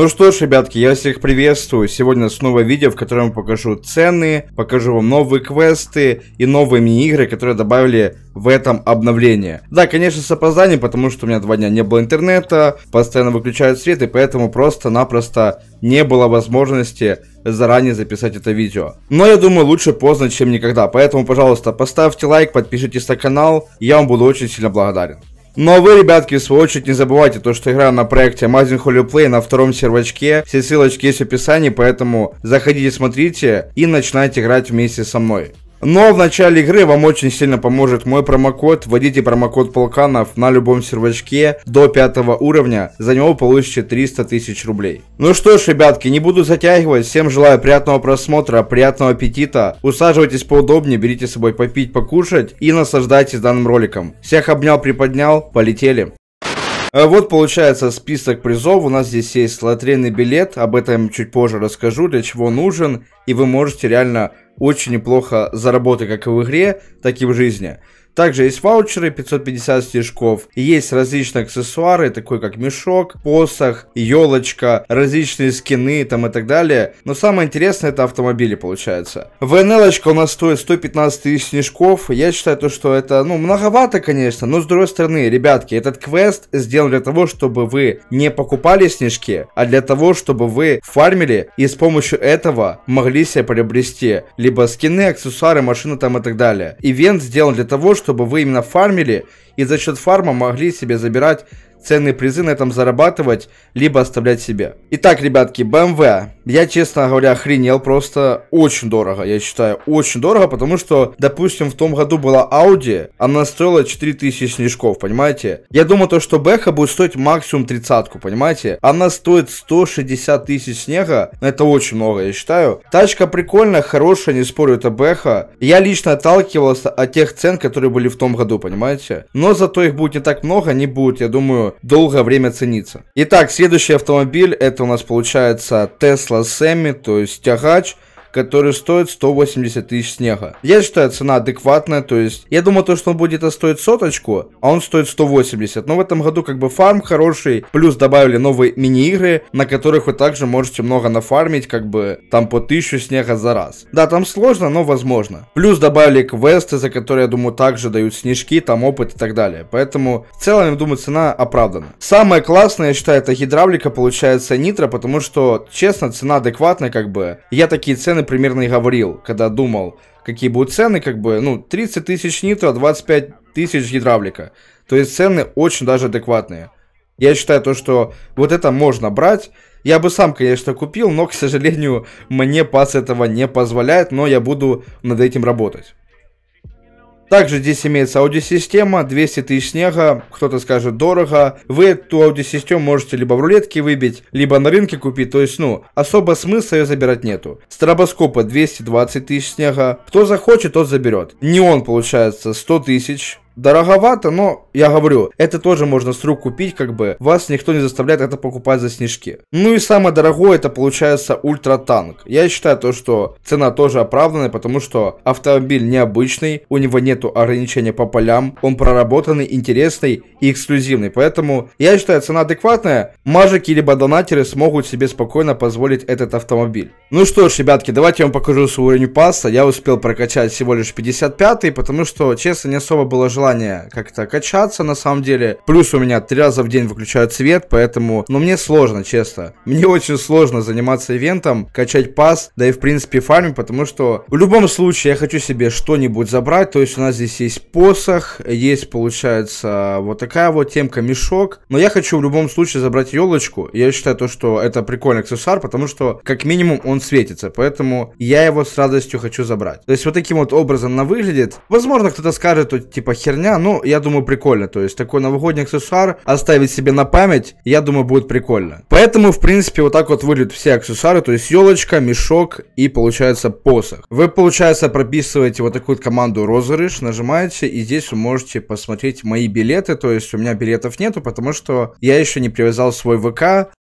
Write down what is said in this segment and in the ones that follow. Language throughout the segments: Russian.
Ну что ж, ребятки, я всех приветствую. Сегодня снова видео, в котором покажу цены, покажу вам новые квесты и новые мини-игры, которые добавили в этом обновлении. Да, конечно, с опозданием, потому что у меня два дня не было интернета, постоянно выключают свет, и поэтому просто-напросто не было возможности заранее записать это видео. Но я думаю, лучше поздно, чем никогда. Поэтому, пожалуйста, поставьте лайк, подпишитесь на канал, я вам буду очень сильно благодарен. Но вы, ребятки, в свою очередь не забывайте то, что игра на проекте Amazing Holy Play на втором сервачке. Все ссылочки есть в описании, поэтому заходите, смотрите и начинайте играть вместе со мной. Но в начале игры вам очень сильно поможет мой промокод. Вводите промокод Полканов на любом сервачке до пятого уровня. За него получите 300 тысяч рублей. Ну что ж, ребятки, не буду затягивать. Всем желаю приятного просмотра, приятного аппетита. Усаживайтесь поудобнее, берите с собой попить, покушать и наслаждайтесь данным роликом. Всех обнял, приподнял, полетели. А вот получается список призов. У нас здесь есть лотерейный билет. Об этом чуть позже расскажу, для чего нужен. И вы можете реально очень неплохо заработать как в игре, так и в жизни. Также есть ваучеры 550 стежков. есть различные аксессуары, такой как мешок, посох, елочка, различные скины там и так далее. Но самое интересное это автомобили получается. внл у нас стоит 115 тысяч снежков. Я считаю то, что это ну многовато, конечно, но с другой стороны, ребятки, этот квест сделан для того, чтобы вы не покупали снежки, а для того, чтобы вы фармили и с помощью этого могли себе приобрести либо скины, аксессуары, машины там и так далее. Ивент сделан для того, чтобы чтобы вы именно фармили и за счет фарма могли себе забирать ценные призы на этом зарабатывать, либо оставлять себе. Итак, ребятки, BMW. Эм я, честно говоря, охренел просто очень дорого, я считаю, очень дорого, потому что, допустим, в том году была Audi, она стоила 4000 снежков, понимаете? Я думаю, то, что Бэха будет стоить максимум тридцатку, понимаете? Она стоит 160 тысяч снега, это очень много, я считаю. Тачка прикольная, хорошая, не спорю, это Бэха. Я лично отталкивался от тех цен, которые были в том году, понимаете? Но зато их будет не так много, не будет, я думаю, сравнению долгое время ценится. Итак, следующий автомобиль это у нас получается Tesla Semi, то есть тягач – который стоит 180 тысяч снега. Я считаю, цена адекватная, то есть я думал, то, что он будет а стоить соточку, а он стоит 180. Но в этом году как бы фарм хороший, плюс добавили новые мини-игры, на которых вы также можете много нафармить, как бы там по 1000 снега за раз. Да, там сложно, но возможно. Плюс добавили квесты, за которые, я думаю, также дают снежки, там опыт и так далее. Поэтому в целом, я думаю, цена оправдана. Самое классное, я считаю, это гидравлика, получается, нитро, потому что, честно, цена адекватная, как бы. Я такие цены примерно и говорил, когда думал, какие будут цены, как бы, ну, 30 тысяч нитро, 25 тысяч гидравлика. То есть цены очень даже адекватные. Я считаю то, что вот это можно брать. Я бы сам, конечно, купил, но, к сожалению, мне пас этого не позволяет, но я буду над этим работать. Также здесь имеется аудиосистема, 200 тысяч снега, кто-то скажет дорого. Вы эту аудиосистему можете либо в рулетке выбить, либо на рынке купить, то есть, ну, особо смысла ее забирать нету. Стробоскопа 220 тысяч снега, кто захочет, тот заберет. Неон получается 100 тысяч, Дороговато, но я говорю, это тоже можно с рук купить, как бы вас никто не заставляет это покупать за снежки. Ну и самое дорогое это получается ультратанк. Я считаю то, что цена тоже оправданная, потому что автомобиль необычный, у него нету ограничения по полям, он проработанный, интересный и эксклюзивный. Поэтому я считаю цена адекватная, мажики либо донатеры смогут себе спокойно позволить этот автомобиль. Ну что ж, ребятки, давайте я вам покажу свой уровень паста. Я успел прокачать всего лишь 55, потому что, честно, не особо было желание желание как-то качаться, на самом деле. Плюс у меня три раза в день выключают свет, поэтому... Но ну, мне сложно, честно. Мне очень сложно заниматься ивентом, качать пас, да и, в принципе, фармить, потому что в любом случае я хочу себе что-нибудь забрать. То есть у нас здесь есть посох, есть, получается, вот такая вот темка, мешок. Но я хочу в любом случае забрать елочку. Я считаю то, что это прикольный аксессуар, потому что, как минимум, он светится. Поэтому я его с радостью хочу забрать. То есть вот таким вот образом она выглядит. Возможно, кто-то скажет, типа, херня херня. Ну, я думаю, прикольно. То есть такой новогодний аксессуар оставить себе на память, я думаю, будет прикольно. Поэтому, в принципе, вот так вот выглядят все аксессуары. То есть елочка, мешок и, получается, посох. Вы, получается, прописываете вот такую команду розыгрыш, нажимаете, и здесь вы можете посмотреть мои билеты. То есть у меня билетов нету, потому что я еще не привязал свой ВК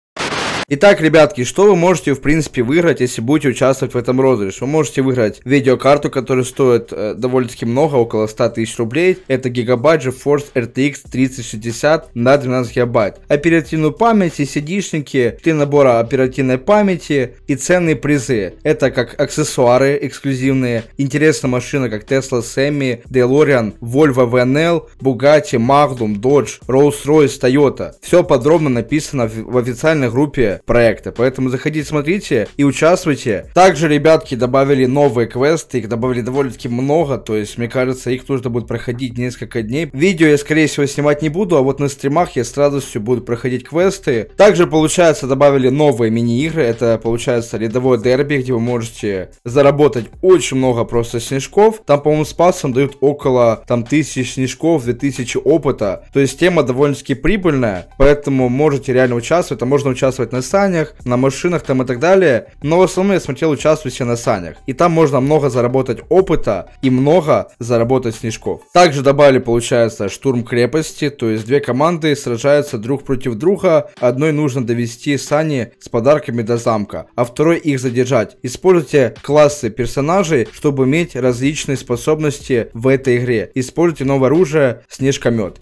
Итак, ребятки, что вы можете, в принципе, выиграть, если будете участвовать в этом розыгрыше? Вы можете выиграть видеокарту, которая стоит э, довольно-таки много, около 100 тысяч рублей. Это гигабайт GeForce RTX 3060 на 12 гигабайт. Оперативную память, CD-шники, три набора оперативной памяти и ценные призы. Это как аксессуары эксклюзивные, интересная машина, как Tesla Semi, DeLorean, Volvo VNL, Bugatti, Magnum, Dodge, Rolls-Royce, Toyota. Все подробно написано в, в официальной группе развития проекта. Поэтому заходите, смотрите и участвуйте. Также ребятки добавили новые квесты, их добавили довольно-таки много, то есть, мне кажется, их нужно будет проходить несколько дней. Видео я, скорее всего, снимать не буду, а вот на стримах я с радостью буду проходить квесты. Также, получается, добавили новые мини-игры, это, получается, рядовое дерби, где вы можете заработать очень много просто снежков. Там, по-моему, с пасом дают около, там, тысячи снежков, 2000 опыта. То есть, тема довольно-таки прибыльная, поэтому можете реально участвовать, а можно участвовать на санях, на машинах там и так далее. Но в основном я смотрел «Участвуйся на санях». И там можно много заработать опыта и много заработать снежков. Также добавили, получается, штурм крепости, то есть две команды сражаются друг против друга. Одной нужно довести сани с подарками до замка, а второй их задержать. Используйте классы персонажей, чтобы иметь различные способности в этой игре. Используйте новое оружие, снежкомет.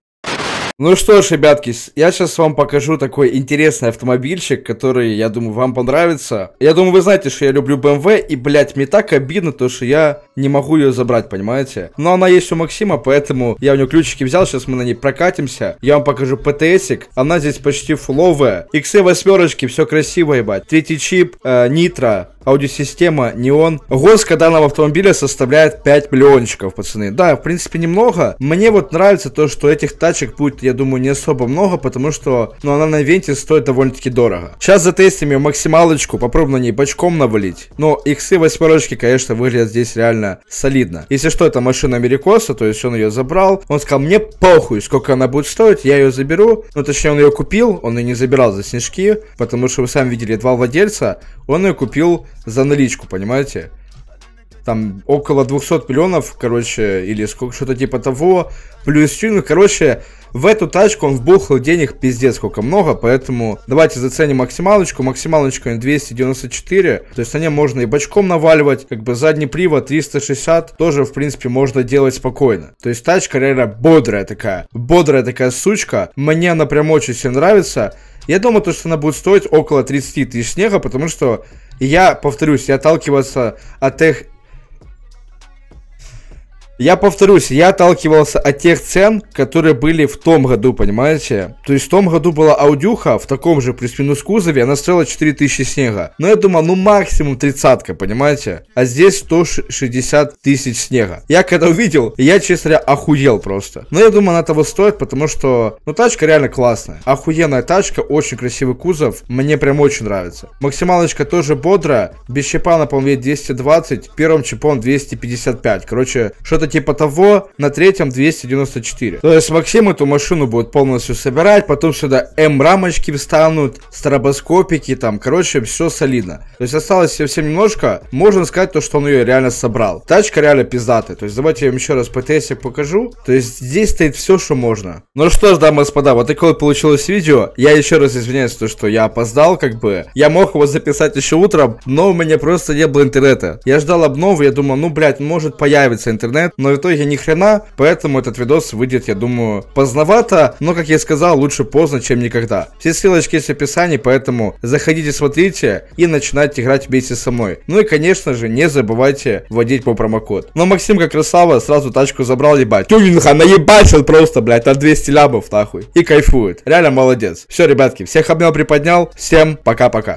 Ну что ж, ребятки, я сейчас вам покажу такой интересный автомобильчик, который, я думаю, вам понравится. Я думаю, вы знаете, что я люблю BMW, эм и, блядь, мне так обидно, то, что я не могу ее забрать, понимаете? Но она есть у Максима, поэтому я у него ключики взял, сейчас мы на ней прокатимся. Я вам покажу ПТСик, она здесь почти фуловая. XC восьмерочки, все красиво, ебать. Третий чип, э, нитро, аудиосистема Neon. Госка данного автомобиля составляет 5 миллиончиков, пацаны. Да, в принципе, немного. Мне вот нравится то, что этих тачек будет, я думаю, не особо много, потому что, ну, она на венте стоит довольно-таки дорого. Сейчас затестим ее максималочку, попробуем на ней бочком навалить. Но иксы восьмерочки, конечно, выглядят здесь реально солидно. Если что, это машина Америкоса, то есть он ее забрал. Он сказал, мне похуй, сколько она будет стоить, я ее заберу. Ну, точнее, он ее купил, он ее не забирал за снежки, потому что вы сами видели, два владельца. Он ее купил за наличку, понимаете? Там около 200 миллионов, короче, или сколько, что-то типа того. Плюс тюнинг, ну, короче, в эту тачку он вбухал денег пиздец сколько много, поэтому давайте заценим максималочку. Максималочка 294, то есть на ней можно и бочком наваливать, как бы задний привод 360 тоже, в принципе, можно делать спокойно. То есть тачка реально бодрая такая, бодрая такая сучка. Мне она прям очень все нравится. Я думаю, то, что она будет стоить около 30 тысяч снега, потому что я, повторюсь, я отталкиваться от тех я повторюсь, я отталкивался от тех цен, которые были в том году, понимаете? То есть в том году была аудюха в таком же плюс-минус кузове, она стоила 4000 снега. Но я думал, ну максимум тридцатка, понимаете? А здесь 160 тысяч снега. Я когда увидел, я, честно говоря, охуел просто. Но я думаю, она того стоит, потому что, ну тачка реально классная. Охуенная тачка, очень красивый кузов, мне прям очень нравится. Максималочка тоже бодрая, без чипана, по-моему, 220, первым чипом 255. Короче, что-то что-то типа того, на третьем 294. То есть Максим эту машину будет полностью собирать, потом сюда М-рамочки встанут, стробоскопики там, короче, все солидно. То есть осталось совсем немножко, можно сказать то, что он ее реально собрал. Тачка реально пиздатая, то есть давайте я вам еще раз ПТСик покажу. То есть здесь стоит все, что можно. Ну что ж, дамы и господа, вот такое вот получилось видео. Я еще раз извиняюсь, то, что я опоздал, как бы. Я мог его записать еще утром, но у меня просто не было интернета. Я ждал обновы, я думал, ну, блядь, может появится интернет но в итоге ни хрена, поэтому этот видос выйдет, я думаю, поздновато, но, как я сказал, лучше поздно, чем никогда. Все ссылочки есть в описании, поэтому заходите, смотрите и начинайте играть вместе со мной. Ну и, конечно же, не забывайте вводить мой промокод. Но Максим, как красава, сразу тачку забрал, ебать. Тюнинга наебачил просто, блядь, на 200 лямов, нахуй. И кайфует. Реально молодец. Все, ребятки, всех обнял, приподнял. Всем пока-пока.